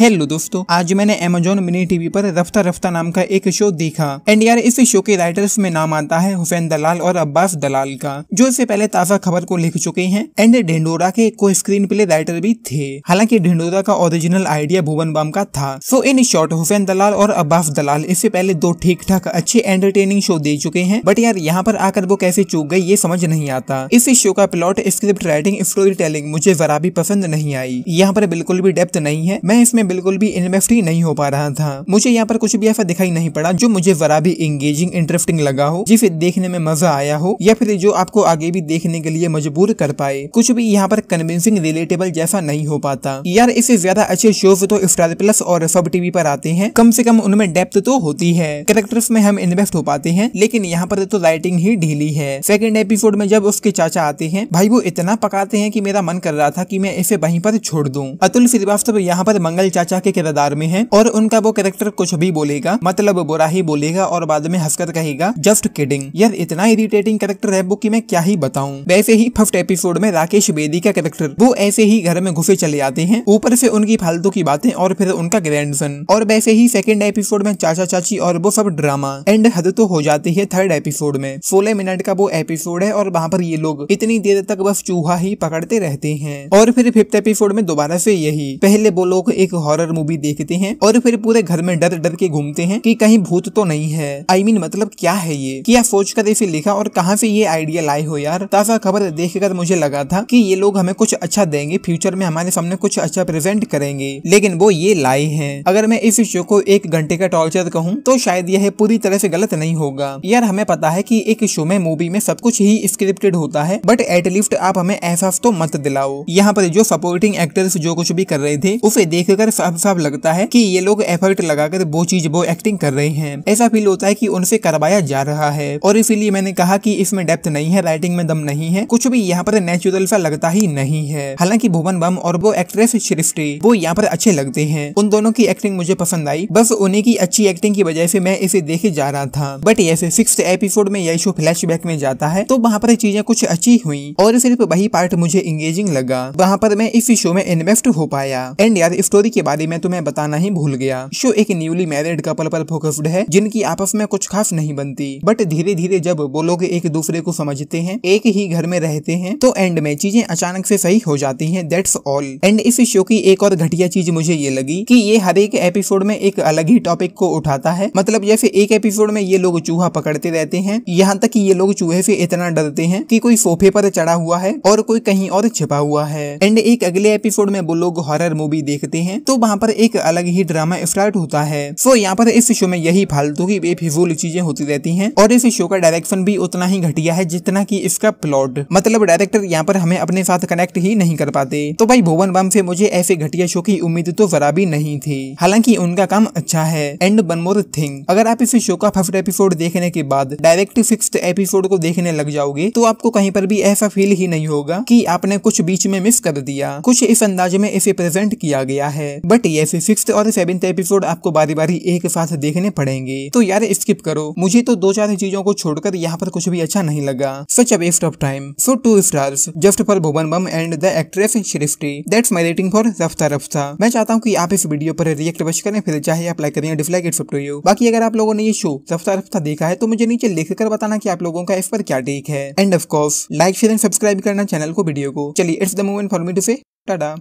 Hello दोस्तों आज मैंने अमेजोन मिनी टीवी पर रफ्ता रफ्ता नाम का एक शो देखा एंड यार इस शो के राइटर्स में नाम आता है हुसैन दलाल और अब्बास दलाल का जो इससे पहले ताजा खबर को लिख चुके हैं एंड ढिंडोरा के को स्क्रीन प्ले राइटर भी थे हालांकि ढिंडोरा का ओरिजिनल आइडिया भुवन बाम का था सो इन शॉर्ट हुसैन दलाल और अब्बास दलाल इससे पहले दो ठीक ठाक अच्छे एंटरटेनिंग शो दे चुके हैं बट यार यहाँ पर आकर वो कैसे चूक गई ये समझ नहीं आता इस शो का plot script writing story telling मुझे जरा भी पसंद नहीं आई यहाँ पर बिल्कुल भी डेप्थ नहीं है मैं इसमें बिल्कुल भी ही नहीं हो पा रहा था मुझे यहाँ पर कुछ भी ऐसा दिखाई नहीं पड़ा जो मुझे जरा भी एंगेजिंग इंटरेस्टिंग लगा हो या फिर देखने में मजा आया हो या फिर जो आपको आगे भी देखने के लिए मजबूर कर पाए कुछ भी यहाँ पर कन्विंसिंग रिलेटेबल जैसा नहीं हो पाता यार इससे ज्यादा अच्छे शोज तो स्टार प्लस और सब टीवी पर आते हैं कम से कम उनमें डेप्थ तो होती है कैरेक्टर्स में हम इन्वेस्ट हो पाते हैं लेकिन यहाँ पर तो राइटिंग ही ढीली है सेकेंड एपिसोड में जब उसके चाचा आते हैं भाई वो इतना पकाते हैं की मेरा मन कर रहा था की मैं इसे वहीं पर छोड़ दूँ अतुल श्रीवास्तव यहाँ पर मंगल चाचा के किरदार में है और उनका वो कैरेक्टर कुछ भी बोलेगा मतलब बुरा ही बोलेगा और बाद में हंसकर कहेगा जस्ट किडिंग यार इतना इरिटेटिंग कैरेक्टर है वो की मैं क्या ही बताऊँ वैसे ही फर्स्ट एपिसोड में राकेश बेदी का कैरेक्टर वो ऐसे ही घर में घुसे चले जाते हैं ऊपर से उनकी फालतू की बातें और फिर उनका सन और वैसे ही सेकेंड एपिसोड में चाचा चाची और वो सब ड्रामा एंड हद तो हो जाती है थर्ड एपिसोड में सोलह मिनट का वो एपिसोड है और वहाँ पर ये लोग इतनी देर तक बस चूहा ही पकड़ते रहते हैं और फिर फिफ्थ एपिसोड में दोबारा से यही पहले वो लोग एक हॉरर मूवी देखते हैं और फिर पूरे घर में डर डर के घूमते हैं कि कहीं भूत तो नहीं है आई I मीन mean, मतलब क्या है ये क्या सोच कर इसे लिखा और कहाँ से ये आइडिया लाए हो यार ताजा खबर कर मुझे लगा था की ये लोग हमें कुछ अच्छा देंगे फ्यूचर में हमारे सामने कुछ अच्छा प्रेजेंट करेंगे लेकिन वो ये लाए हैं अगर मैं इस शो को एक घंटे का टॉर्चर कहूँ तो शायद यह पूरी तरह से गलत नहीं होगा यार हमें पता है की एक शो में मूवी में सब कुछ ही स्क्रिप्टेड होता है बट एटलीस्ट आप हमें एहसास तो मत दिलाओ यहाँ पर जो सपोर्टिंग एक्टर्स जो कुछ भी कर रहे थे उसे देखकर साफ साफ लगता है कि ये लोग एफर्ट लगाकर वो चीज वो एक्टिंग कर रहे हैं ऐसा फील होता है कि उनसे करवाया जा रहा है और इसीलिए मैंने कहा कि इसमें डेप्थ नहीं है राइटिंग में दम नहीं है कुछ भी यहाँ पर नेचुरल सा लगता ही नहीं है हालांकि भुवन बम और वो एक्ट्रेस सृष्टि वो यहाँ पर अच्छे लगते हैं उन दोनों की एक्टिंग मुझे पसंद आई बस उन्हीं की अच्छी एक्टिंग की वजह से मैं इसे देखे जा रहा था बट ऐसे सिक्स एपिसोड में यही फ्लैश बैक में जाता है तो वहाँ पर चीजें कुछ अच्छी हुई और सिर्फ वही पार्ट मुझे इंगेजिंग लगा वहाँ पर मैं इस शो में इन्वेस्ट हो पाया एंड यार स्टोरी के बारे में तो मैं बताना ही भूल गया शो एक न्यूली मैरिड कपल पर फोकस्ड है जिनकी आपस में कुछ खास नहीं बनती बट धीरे धीरे जब वो लोग एक दूसरे को समझते हैं एक ही घर में रहते हैं तो एंड में चीजें अचानक से सही हो जाती हैं दैट्स ऑल एंड इस शो की एक और घटिया चीज मुझे ये लगी कि ये हर एक एपिसोड में एक अलग ही टॉपिक को उठाता है मतलब जैसे एक एपिसोड में ये लोग चूहा पकड़ते रहते हैं यहाँ तक कि ये लोग चूहे से इतना डरते हैं कि कोई सोफे पर चढ़ा हुआ है और कोई कहीं और छिपा हुआ है एंड एक अगले एपिसोड में वो लोग हॉरर मूवी देखते हैं तो वहाँ पर एक अलग ही ड्रामा स्टार्ट होता है सो यहाँ पर इस शो में यही फालतू की बेफिजूल चीजें होती रहती है और इस शो का डायरेक्शन भी उतना ही घटिया है जितना की इसका प्लॉट मतलब डायरेक्टर यहाँ पर हमें अपने साथ कनेक्ट ही नहीं कर पाते तो भाई भुवन बम से मुझे ऐसे घटिया शो की उम्मीद तो जरा भी नहीं थी हालांकि उनका काम अच्छा है एंड वन मोर थिंग अगर आप इस शो का फर्स्ट एपिसोड देखने के बाद डायरेक्ट सिक्स एपिसोड को देखने लग जाओगे तो आपको कहीं पर भी ऐसा फील ही नहीं होगा की आपने कुछ बीच में मिस कर दिया कुछ इस अंदाज में इसे प्रेजेंट किया गया है बट ये सिक्स और सेवन एपिसोड आपको बारी बारी एक साथ देखने पड़ेंगे तो यार स्किप करो मुझे तो दो चार चीजों को छोड़कर यहाँ पर कुछ भी अच्छा नहीं लगा such a waste of time so two stars just for Bhuvan Bam and the actress Shrifti that's my rating for Rafta Rafta मैं चाहता हूँ कि आप इस वीडियो पर रिएक्ट बच करें फिर चाहे अप्लाई करें डिसलाइक इट अप यू बाकी अगर आप लोगों ने ये शो रफ्ता रफ्ता देखा है तो मुझे नीचे लिख कर बताना की आप लोगों का इस पर क्या टेक है and of course like share and subscribe करना चैनल को वीडियो को चलिए it's the moment for me to say tata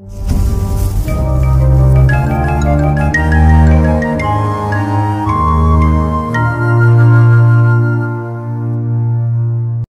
Thank you.